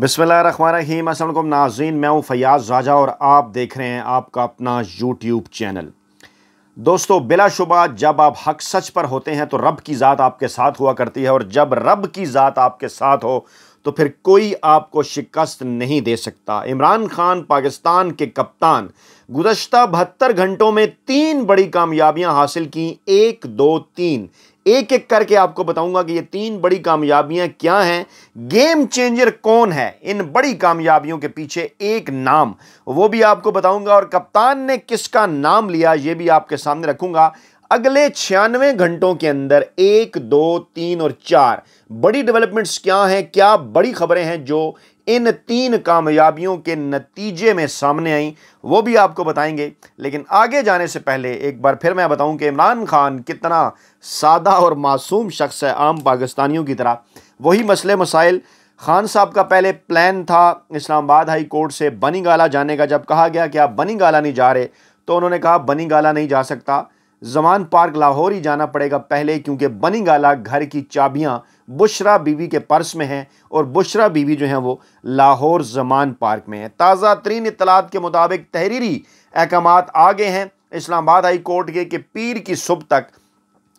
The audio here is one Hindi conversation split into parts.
बसमीम असल नाजीन मैं हूँ फ़याज़ राजा और आप देख रहे हैं आपका अपना यूट्यूब चैनल दोस्तों बिलाशुबा जब आप हक सच पर होते हैं तो रब की ज़ात आपके साथ हुआ करती है और जब रब की ज़ात आपके साथ हो तो फिर कोई आपको शिकस्त नहीं दे सकता इमरान खान पाकिस्तान के कप्तान गुजशत बहत्तर घंटों में तीन बड़ी कामयाबियां हासिल की एक दो तीन एक एक करके आपको बताऊंगा कि ये तीन बड़ी कामयाबियां क्या हैं गेम चेंजर कौन है इन बड़ी कामयाबियों के पीछे एक नाम वो भी आपको बताऊंगा और कप्तान ने किसका नाम लिया ये भी आपके सामने रखूंगा अगले छियानवे घंटों के अंदर एक दो तीन और चार बड़ी डेवलपमेंट्स क्या हैं क्या बड़ी खबरें हैं जो इन तीन कामयाबियों के नतीजे में सामने आई वो भी आपको बताएंगे लेकिन आगे जाने से पहले एक बार फिर मैं बताऊं कि इमरान खान कितना सादा और मासूम शख्स है आम पाकिस्तानियों की तरह वही मसले मसाइल खान साहब का पहले प्लान था इस्लामाबाद हाई कोर्ट से बनी गाला जाने का जब कहा गया कि आप बनी गाला नहीं जा रहे तो उन्होंने कहा बनी गाला नहीं जा सकता जमान पार्क लाहौर ही जाना पड़ेगा पहले क्योंकि बनी गाला घर की चाबियाँ बुशरा बीवी के पर्स में है और बुशरा बीवी जो है वो लाहौर जमान पार्क में है ताज़ा तरीन इतलात के मुताबिक तहरीरी अहकाम आगे हैं इस्लामाबाद हाई कोर्ट के, कि पीर की सुबह तक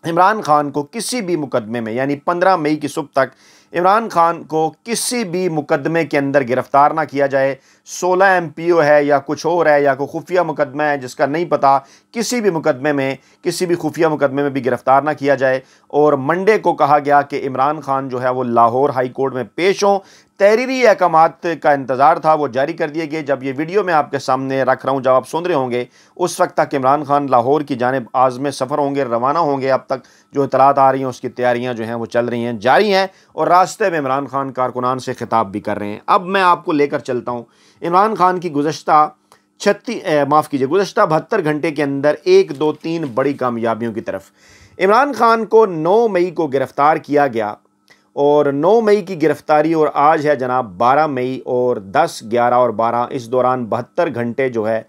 इमरान खान को किसी भी मुकदमे में यानी पंद्रह मई की सुबह तक इमरान खान को किसी भी मुकदमे के अंदर गिरफ़्तार ना किया जाए सोलह एम पी ओ है या कुछ और है या कोई खुफिया मुकदमा है जिसका नहीं पता किसी भी मुकदमे में किसी भी खुफिया मुकदमे में भी गिरफ़्तार ना किया जाए और मंडे को कहा गया कि इमरान खान जो है वो लाहौर हाई कोर्ट में पेश हों तहरीरी अहकाम का इंतज़ार था वो जारी कर दिए गए जब ये वीडियो मैं आपके सामने रख रहा हूँ जब आप सुन रहे होंगे उस वक्त तक इमरान खान लाहौर की जानब आज़म सफ़र होंगे रवाना होंगे अब तक जो इतलात आ रही हैं उसकी तैयारियाँ जो हैं वो चल रही हैं जारी हैं और रात रास्ते में इमरान खान कारकुनान से ख़िताब भी कर रहे हैं अब मैं आपको लेकर चलता हूँ इमरान खान की गुजशत छत्तीस माफ़ कीजिए गुजशत बहत्तर घंटे के अंदर एक दो तीन बड़ी कामयाबियों की तरफ इमरान खान को 9 मई को गिरफ़्तार किया गया और 9 मई की गिरफ़्तारी और आज है जनाब 12 मई और 10, 11 और 12 इस दौरान बहत्तर घंटे जो है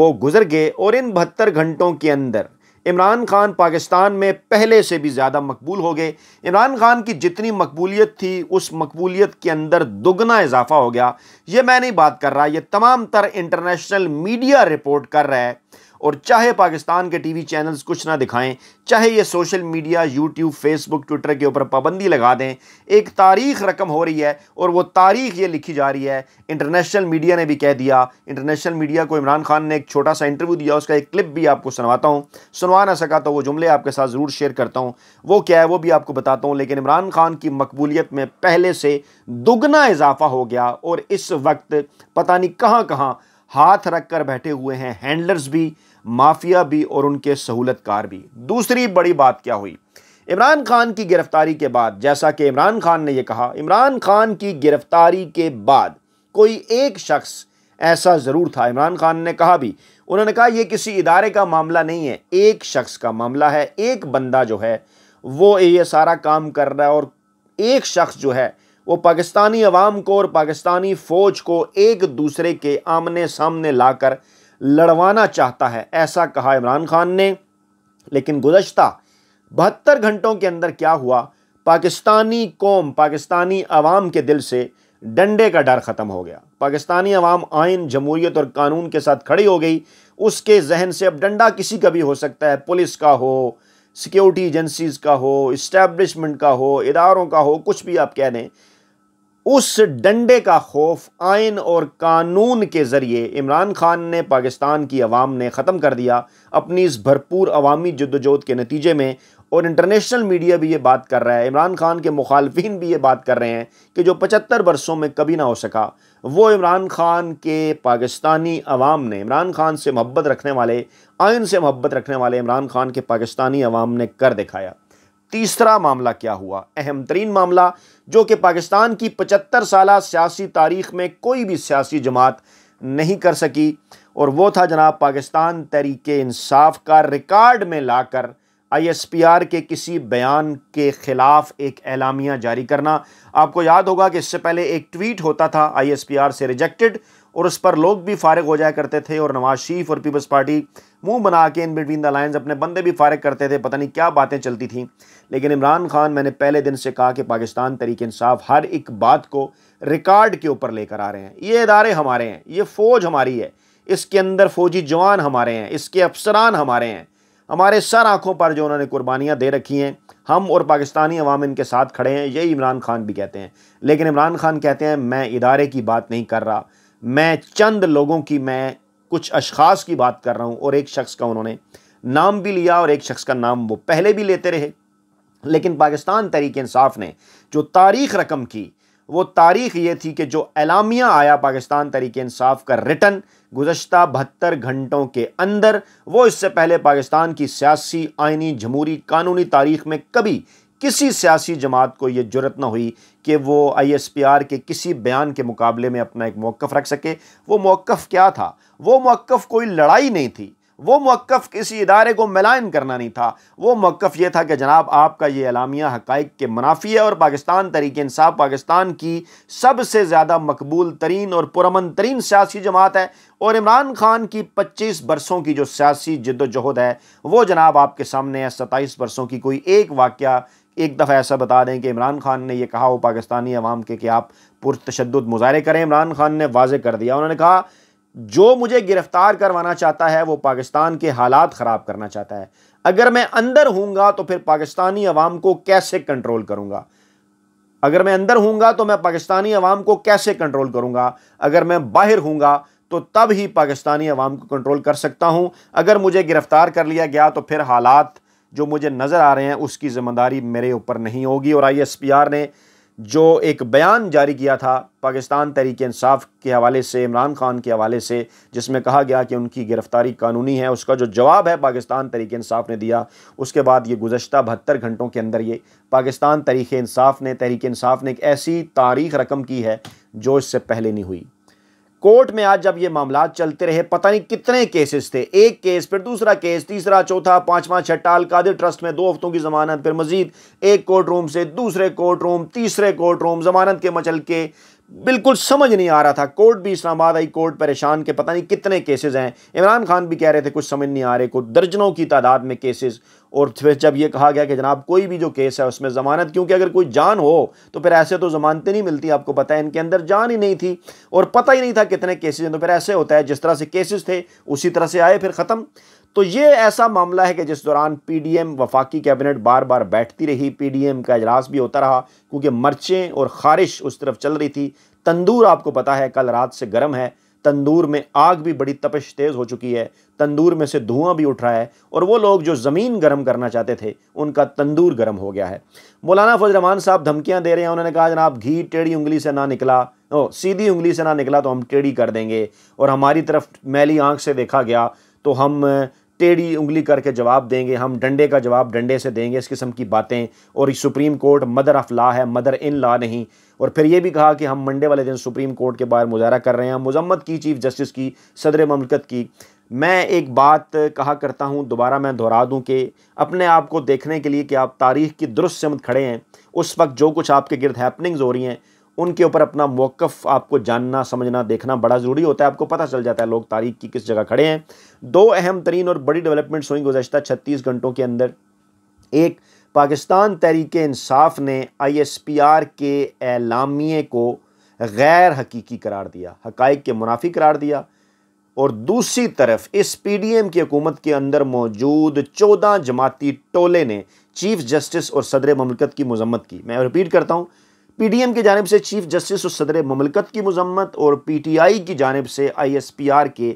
वो गुज़र गए और इन बहत्तर घंटों के अंदर इमरान खान पाकिस्तान में पहले से भी ज़्यादा मकबूल हो गए इमरान खान की जितनी मकबूलियत थी उस मकबूलियत के अंदर दोगुना इजाफा हो गया ये मैं नहीं बात कर रहा ये तमाम तर इंटरनेशनल मीडिया रिपोर्ट कर रहा है और चाहे पाकिस्तान के टीवी चैनल्स कुछ ना दिखाएं चाहे ये social media YouTube Facebook Twitter के ऊपर पाबंदी लगा दें एक तारीख रकम हो रही है और वो तारीख ये लिखी जा रही है इंटरनेशनल मीडिया ने भी कह दिया इंटरनेशनल मीडिया को इमरान खान ने एक छोटा सा इंटरव्यू दिया उसका एक क्लिप भी आपको सुनवाता हूँ सुनवा ना सका तो वो जुमले आपके साथ ज़रूर शेयर करता हूँ वो क्या है वो भी आपको बताता हूँ लेकिन इमरान खान की मकबूलियत में पहले से दुगना इजाफा हो गया और इस वक्त पता नहीं कहाँ कहाँ हाथ रख कर बैठे हुए हैं हैंडलर्स भी माफिया भी और उनके सहूलतकार भी दूसरी बड़ी बात क्या हुई इमरान खान की गिरफ्तारी के बाद जैसा कि इमरान खान ने यह कहा इमरान खान की गिरफ्तारी के बाद कोई एक शख्स ऐसा ज़रूर था इमरान खान ने कहा भी उन्होंने कहा यह किसी इदारे का मामला नहीं है एक शख्स का मामला है एक बंदा जो है वो ये सारा काम कर रहा है और एक शख्स जो है वो पाकिस्तानी अवाम को और पाकिस्तानी फ़ौज को एक दूसरे के आमने सामने लाकर लड़वाना चाहता है ऐसा कहा इमरान खान ने लेकिन गुजशत बहत्तर घंटों के अंदर क्या हुआ पाकिस्तानी कौम पाकिस्तानी अवाम के दिल से डंडे का डर ख़त्म हो गया पाकिस्तानी अवाम आइन जमहूरियत और कानून के साथ खड़ी हो गई उसके जहन से अब डंडा किसी का भी हो सकता है पुलिस का हो सिक्योरिटी एजेंसीज़ का हो इस्टेब्लिशमेंट का हो इदारों का हो कुछ भी आप कह दें उस डंडे का खौफ आयन और कानून के ज़रिए इमरान खान ने पाकिस्तान की आवाम ने ख़त्म कर दिया अपनी इस भरपूर अवामी जदोजहद के नतीजे में और इंटरनेशनल मीडिया भी ये बात कर रहा है इमरान खान के मुखालफन भी ये बात कर रहे हैं कि जो पचहत्तर बरसों में कभी ना हो सका वो इमरान खान के पाकिस्तानी अवाम ने इमरान खान से मोहब्बत रखने वाले आयन से मोहब्बत रखने वाले इमरान खान के पाकिस्तानी अवाम ने कर दिखाया तीसरा मामला क्या हुआ अहम तरीन मामला जो कि पाकिस्तान की पचहत्तर साल सियासी तारीख में कोई भी सियासी जमात नहीं कर सकी और वो था जनाब पाकिस्तान तरीक इंसाफ का रिकॉर्ड में लाकर आईएसपीआर के किसी बयान के ख़िलाफ़ एक ऐलामिया जारी करना आपको याद होगा कि इससे पहले एक ट्वीट होता था आईएसपीआर से रिजेक्टेड और उस पर लोग भी फारग हो जाया करते थे और नवाज शरीफ और पीपल्स पार्टी मुंह बना के इन बिटवीन द लाइन्स अपने बंदे भी फारग करते थे पता नहीं क्या बातें चलती थी लेकिन इमरान खान मैंने पहले दिन से कहा कि पाकिस्तान तरीके इंसाफ हर एक बात को रिकॉर्ड के ऊपर लेकर आ रहे हैं ये इदारे हमारे हैं ये फ़ौज हमारी है इसके अंदर फ़ौजी जवान हमारे हैं इसके अफसरान हमारे हैं हमारे सर आंखों पर जो उन्होंने कुर्बानियाँ दे रखी हैं हम और पाकिस्तानी अवाम इनके साथ खड़े हैं यही इमरान खान भी कहते हैं लेकिन इमरान खान कहते हैं मैं इदारे की बात नहीं कर रहा मैं चंद लोगों की मैं कुछ अशखास की बात कर रहा हूँ और एक शख्स का उन्होंने नाम भी लिया और एक शख्स का नाम वो पहले भी लेते रहे लेकिन पाकिस्तान तहरीक इंसाफ ने जो तारीख रकम की वो तारीख ये थी कि जो एलामिया आया पाकिस्तान तहरीक इंसाफ का रिटर्न गुजशत बहत्तर घंटों के अंदर वो इससे पहले पाकिस्तान की सियासी आइनी जमहूरी कानूनी तारीख में कभी किसी सियासी जमात को यह जरूरत ना हुई कि वो आईएसपीआर के किसी बयान के मुकाबले में अपना एक मौक़ रख सके वो मौक़ क्या था वो मौक़ कोई लड़ाई नहीं थी वो मौक़ किसी इदारे को मिलान करना नहीं था वो मौक़ ये था कि जनाब आपका ये अलामिया हक़ के मुनाफी है और पाकिस्तान तरीके इंसाफ पाकिस्तान की सबसे ज़्यादा मकबूल तरीन और पुरमन तरीन सियासी जमात है और इमरान खान की पच्चीस बरसों की जो सियासी जद्दोजहद है वो जनाब आपके सामने है सत्ताईस बरसों की कोई एक वाक़ एक दफ़ा ऐसा बता दें कि इमरान खान ने यह कहा हो पाकिस्तानी अवाम के कि आप पुरतशद मुजाहरे करें इमरान खान ने वाज कर दिया उन्होंने कहा जो मुझे गिरफ़्तार करवाना चाहता है वो पाकिस्तान के हालात ख़राब करना चाहता है अगर मैं अंदर हूँगा तो फिर पाकिस्तानी अवाम को कैसे कंट्रोल करूँगा अगर मैं अंदर हूँगा तो मैं पाकिस्तानी अवाम को कैसे कंट्रोल करूँगा अगर मैं बाहर हूँगा तो तब ही पाकिस्तानी अवाम को कंट्रोल कर सकता हूँ अगर मुझे गिरफ़्तार कर लिया गया तो फिर हालात जो मुझे नज़र आ रहे हैं उसकी ज़िम्मेदारी मेरे ऊपर नहीं होगी और आर ने जो एक बयान जारी किया था पाकिस्तान तहरीक इंसाफ के हवाले से इमरान खान के हवाले से जिसमें कहा गया कि उनकी गिरफ़्तारी कानूनी है उसका जो जवाब है पाकिस्तान तहरीक इंसाफ ने दिया उसके बाद ये गुजशत बहत्तर घंटों के अंदर ये पाकिस्तान तहरीक इंसाफ ने तहरीक इंसाफ ने एक ऐसी तारीख रकम की है जो इससे पहले नहीं हुई कोर्ट में आज जब ये मामला चलते रहे पता नहीं कितने केसेस थे एक केस फिर दूसरा केस तीसरा चौथा पांचवा छठा अलकादिर ट्रस्ट में दो हफ्तों की जमानत फिर मजीद एक कोर्ट रूम से दूसरे कोर्ट रूम तीसरे कोर्ट रूम जमानत के मचल के बिल्कुल समझ नहीं आ रहा था कोर्ट भी इस्लामाबाद हाई कोर्ट परेशान के पता नहीं कितने केसेस हैं इमरान खान भी कह रहे थे कुछ समझ नहीं आ रहे को दर्जनों की तादाद में केसेस और फिर जब ये कहा गया कि जनाब कोई भी जो केस है उसमें ज़मानत क्योंकि अगर कोई जान हो तो फिर ऐसे तो ज़मानतें नहीं मिलती आपको पता है इनके अंदर जान ही नहीं थी और पता ही नहीं था कितने केसेज हैं तो फिर ऐसे होता है जिस तरह से केसेस थे उसी तरह से आए फिर ख़त्म तो ये ऐसा मामला है कि जिस दौरान पीडीएम वफाकी कैबिनेट बार बार बैठती रही पीडीएम का अजलास भी होता रहा क्योंकि मर्चें और खारिश उस तरफ चल रही थी तंदूर आपको पता है कल रात से गर्म है तंदूर में आग भी बड़ी तपश तेज़ हो चुकी है तंदूर में से धुआं भी उठ रहा है और वो लोग जो ज़मीन गर्म करना चाहते थे उनका तंदूर गर्म हो गया है मौलाना फजरमान साहब धमकियां दे रहे हैं उन्होंने कहा जनाब घी टेढ़ी उंगली से ना निकला ओ सीधी उंगली से ना निकला तो हम टेढ़ी कर देंगे और हमारी तरफ मैली आँख से देखा गया तो हम टेढ़ी उंगली करके जवाब देंगे हम डंडे का जवाब डंडे से देंगे इस किस्म की बातें और supreme court mother of law है मदर इन लॉ नहीं और फिर ये भी कहा कि हम मंडे वाले दिन सुप्रीम कोर्ट के बाहर मुजाहरा कर रहे हैं मजम्मत की चीफ़ जस्टिस की सदर ममलकत की मैं एक बात कहा करता हूँ दोबारा मैं दोहरा दूँ कि अपने आप को देखने के लिए कि आप तारीख की दुरुस्त समत खड़े हैं उस वक्त जो कुछ आपके गिरद हैपनिंग्स हो रही हैं उनके ऊपर अपना मौकफ़ आपको जानना समझना देखना बड़ा ज़रूरी होता है आपको पता चल जाता है लोग तारीख की किस जगह खड़े हैं दो अहम तरीन और बड़ी डेवलपमेंट्स हुई गुजशत छत्तीस घंटों के अंदर एक पाकिस्तान तहरीक इंसाफ ने आई एस पी आर के एलामिए को गैर हकीकी करार दिया हक के मुनाफी करार दिया और दूसरी तरफ इस पी डी एम की हकूमत के अंदर मौजूद चौदह जमाती टोले ने चीफ जस्टिस और सदर ममलकत की मजम्मत की मैं रिपीट करता हूँ पी डी एम की जानब से चीफ जस्टिस सदर ममलकत की मजम्मत और पी टी आई की जानब से आई एस पी आर के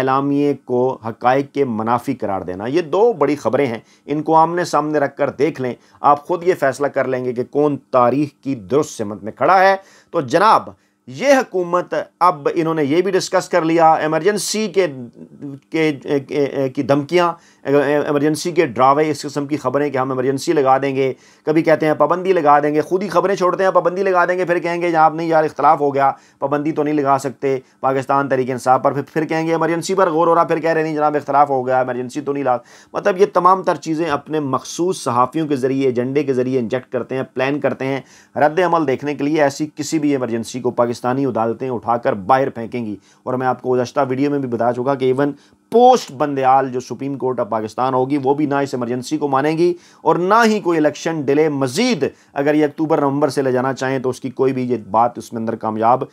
एलामिए को हक़ के मुनाफी करार देना ये दो बड़ी ख़बरें हैं इनको आमने सामने रख कर देख लें आप ख़ुद ये फ़ैसला कर लेंगे कि कौन तारीख की दुरुस्त समत में खड़ा है तो जनाब ये हकूमत अब इन्होंने ये भी डिस्कस कर लिया एमरजेंसी के के, की धमकियाँ एमरजेंसी के ड्रावे इस किस्म की ख़बरें कि हम एमरजेंसी लगा देंगे कभी कहते हैं पाबंदी लगा देंगे खुद ही खबरें छोड़ते हैं पाबंदी लगा देंगे फिर कहेंगे जहाँ नहीं यार इख्तलाफ हो गया पाबंदी तो नहीं लगा सकते पाकिस्तान तरीके इंसाफ पर फिर फिर कहेंगे एमरजेंसी पर गौर हो रहा फिर कह रहे नहीं जनाब इख्तलाफ हो गया एमरजेंसी तो नहीं ला मतलब ये तमाम तर चीज़ें अपने मखसूस सहाफ़ियों के ज़रिए एजेंडे के ज़रिए इंजेक्ट करते हैं प्लान करते हैं रद्द अमल देखने के लिए ऐसी किसी भी एमरजेंसी को पाकिस्तान पाकिस्तानी अदालतें उठाकर बाहर फेंकेंगी और मैं आपको गुजशत वीडियो में भी बता चुका कि इवन पोस्ट बंदयाल जो सुप्रीम कोर्ट ऑफ पाकिस्तान होगी वो भी ना इस इमरजेंसी को मानेगी और ना ही कोई इलेक्शन डिले मजीद अगर ये अक्टूबर नवंबर से ले जाना चाहें तो उसकी कोई भी ये बात उसमें अंदर कामयाब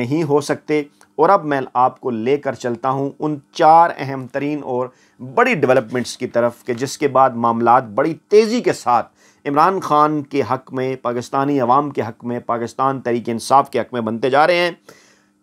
नहीं हो सकते और अब मैं आपको लेकर चलता हूं उन चार अहम तरीन और बड़ी डेवलपमेंट्स की तरफ के जिसके बाद मामला बड़ी तेज़ी के साथ इमरान खान के हक़ में पाकिस्तानी अवाम के हक़ में पाकिस्तान तरीके इंसाफ के हक़ में बनते जा रहे हैं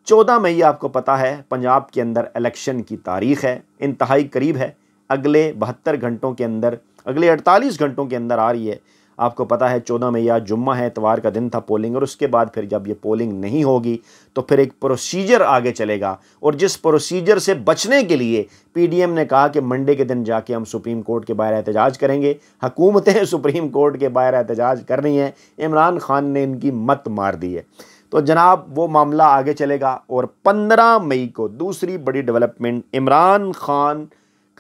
चौदह मई आपको पता है पंजाब के अंदर इलेक्शन की तारीख़ है इंतहाई करीब है अगले बहत्तर घंटों के अंदर अगले अड़तालीस घंटों के अंदर आ रही है आपको पता है चौदह मई या जुम्मा है इतवार का दिन था पोलिंग और उसके बाद फिर जब ये पोलिंग नहीं होगी तो फिर एक प्रोसीजर आगे चलेगा और जिस प्रोसीजर से बचने के लिए पीडीएम ने कहा कि मंडे के दिन जाके हम सुप्रीम कोर्ट के बाहर एहतजाज करेंगे हुकूमतें सुप्रीम कोर्ट के बाहर एहतजाज कर रही हैं इमरान खान ने इनकी मत मार दी है तो जनाब वो मामला आगे चलेगा और पंद्रह मई को दूसरी बड़ी डेवलपमेंट इमरान खान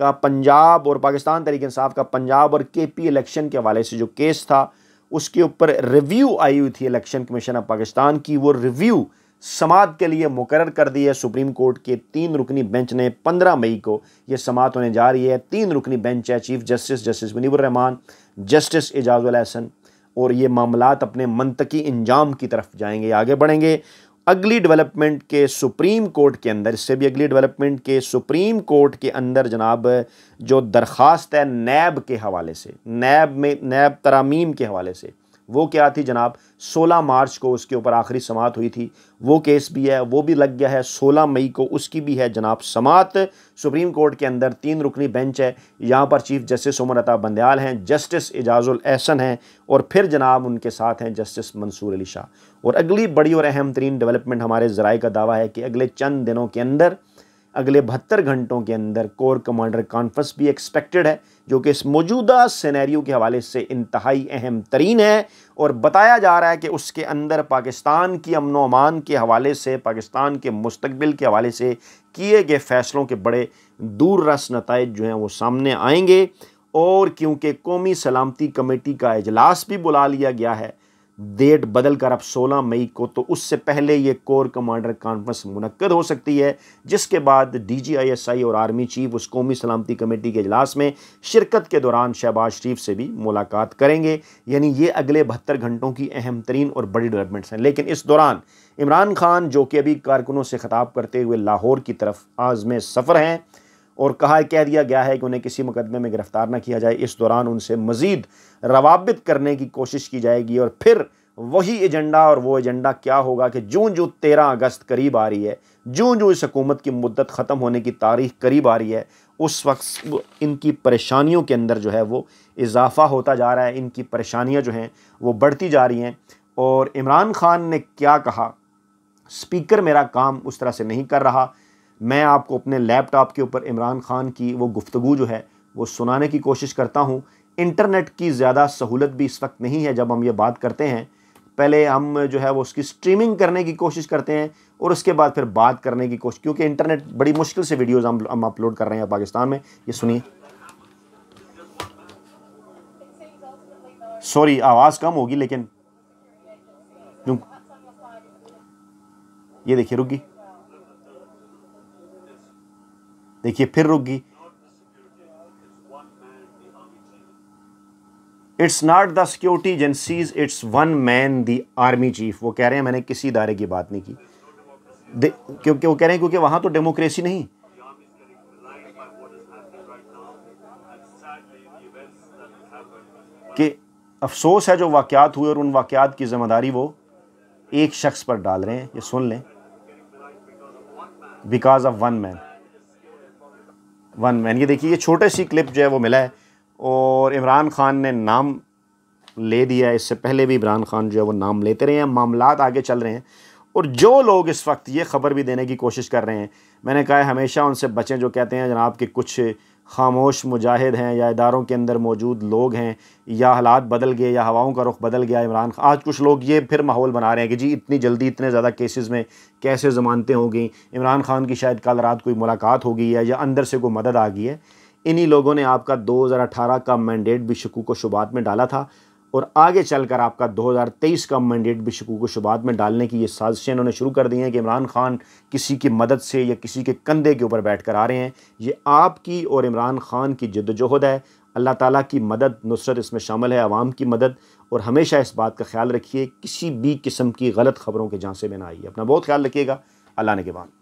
का पंजाब और पाकिस्तान तरीके इंसाफ का पंजाब और के पी इलेक्शन के हवाले से जो केस था उसके ऊपर रिव्यू आई हुई थी इलेक्शन कमीशन ऑफ पाकिस्तान की वो रिव्यू समात के लिए मुकर कर दी है सुप्रीम कोर्ट के तीन रुकनी बेंच ने पंद्रह मई को यह समात होने जा रही है तीन रुकनी बेंच है चीफ जस्टिस जस्टिस मुनीबरहमान जस्टिस अल हसन और ये मामला अपने मनतकी इंजाम की तरफ जाएंगे आगे बढ़ेंगे अगली डेवलपमेंट के सुप्रीम कोर्ट के अंदर इससे भी अगली डेवलपमेंट के सुप्रीम कोर्ट के अंदर जनाब जो दरख्वास्त है नैब के हवाले से नैब में नैब तरामीम के हवाले से वो क्या थी जनाब 16 मार्च को उसके ऊपर आखिरी समात हुई थी वो केस भी है वो भी लग गया है 16 मई को उसकी भी है जनाब समात सुप्रीम कोर्ट के अंदर तीन रुकनी बेंच है यहाँ पर चीफ जस्टिस उमर अता बंदयाल हैं जस्टिस एजाजुल एहसन हैं और फिर जनाब उनके साथ हैं जस्टिस मंसूर अली शाह और अगली बड़ी और अहम तरीन डेवलपमेंट हमारे ज़राए का दावा है कि अगले चंद दिनों के अंदर अगले बहत्तर घंटों के अंदर कोर कमांडर कॉन्फ्रेंस भी एक्सपेक्टेड है जो कि इस मौजूदा सिनेरियो के हवाले से इंतहाई अहम तरीन है और बताया जा रहा है कि उसके अंदर पाकिस्तान की अमन अमान के हवाले से पाकिस्तान के मुस्तबिल के हवाले से किए गए फ़ैसलों के बड़े दूर रस नतज जो हैं वो सामने आएंगे और क्योंकि कौमी सलामती कमेटी का अजलास भी बुला लिया गया है डेट बदल कर अब 16 मई को तो उससे पहले ये कोर कमांडर कॉन्फ्रेंस मुनद हो सकती है जिसके बाद D G I S I और आर्मी चीफ उस कौमी सलामती कमेटी के अजलास में शिरकत के दौरान शहबाज शरीफ से भी मुलाकात करेंगे यानी ये अगले बहत्तर घंटों की अहम तरीन और बड़ी डेवलपमेंट्स हैं लेकिन इस दौरान इमरान खान जो कि अभी कारकुनों से ख़ताब करते हुए लाहौर की तरफ आज़म सफ़र हैं और कहा कह दिया गया है कि उन्हें किसी मुकदमे में गिरफ़्तार ना किया जाए इस दौरान उनसे मज़ीद रवाबित करने की कोशिश की जाएगी और फिर वही एजेंडा और वो एजेंडा क्या होगा कि जूँ जूँ तेरह अगस्त करीब आ रही है जूँ जूँ इस हकूमत की मुद्दत ख़त्म होने की तारीख करीब आ रही है उस वक्त इनकी परेशानियों के अंदर जो है वो इजाफ़ा होता जा रहा है इनकी परेशानियाँ जो हैं वो बढ़ती जा रही हैं और इमरान ख़ान ने क्या कहा स्पीकर मेरा काम उस तरह से नहीं कर रहा मैं आपको अपने लैपटॉप के ऊपर इमरान खान की वो गुफ्तु जो है वो सुनाने की कोशिश करता हूँ इंटरनेट की ज़्यादा सहूलत भी इस वक्त नहीं है जब हम ये बात करते हैं पहले हम जो है वो उसकी स्ट्रीमिंग करने की कोशिश करते हैं और उसके बाद फिर बात करने की कोशिश क्योंकि इंटरनेट बड़ी मुश्किल से वीडियोज़ हम हम अपलोड कर रहे हैं पाकिस्तान में ये सुनिए सॉरी आवाज़ कम होगी लेकिन ये देखिए रुकी देखिए फिर रुक गई it's not the security agencies it's one man the army chief वो कह रहे हैं मैंने किसी इदारे की बात नहीं की क्योंकि वो कह रहे हैं क्योंकि वहां तो डेमोक्रेसी नहीं कि अफसोस है जो वाक्यात हुए और उन वाक्यात की जिम्मेदारी वो एक शख्स पर डाल रहे हैं ये सुन लें because of one man one man ये देखिए ये छोटे सी क्लिप जो है वो मिला है और इमरान ख़ान ने नाम ले दिया है इससे पहले भी इमरान ख़ान जो है वो नाम लेते रहे हैं मामला आगे चल रहे हैं और जो लोग इस वक्त ये ख़बर भी देने की कोशिश कर रहे हैं मैंने कहा है हमेशा उनसे बचें जो कहते हैं जनाब के कुछ खामोश मुजाहिद हैं या इदारों के अंदर मौजूद लोग हैं या हालात बदल गए या हवाओं का रुख बदल गया इमरान खान आज कुछ लोग ये फिर माहौल बना रहे हैं कि जी इतनी जल्दी इतने ज़्यादा केसेस में कैसे ज़मानतें हो गई इमरान खान की शायद कल रात कोई मुलाकात हो गई है या अंदर से कोई मदद आ गई है इन्हीं लोगों ने आपका अठारह का मैंडेट भी शकूक व शुबात में डाला था और आगे चलकर आपका 2023 का मैंडेट भी शकूक शुबात में डालने की ये साजिशें इन्होंने शुरू कर दी हैं कि इमरान खान किसी की मदद से या किसी के कंधे के ऊपर बैठ कर आ रहे हैं ये आपकी और इमरान खान की जद्दोजहद है अल्लाह ताला की मदद नुसरत इसमें शामिल है आवाम की मदद और हमेशा इस बात का ख्याल रखिए किसी भी किस्म की गलत खबरों के झांसे में ना आइए अपना बहुत ख्याल रखिएगा अल्लाह ने के बाद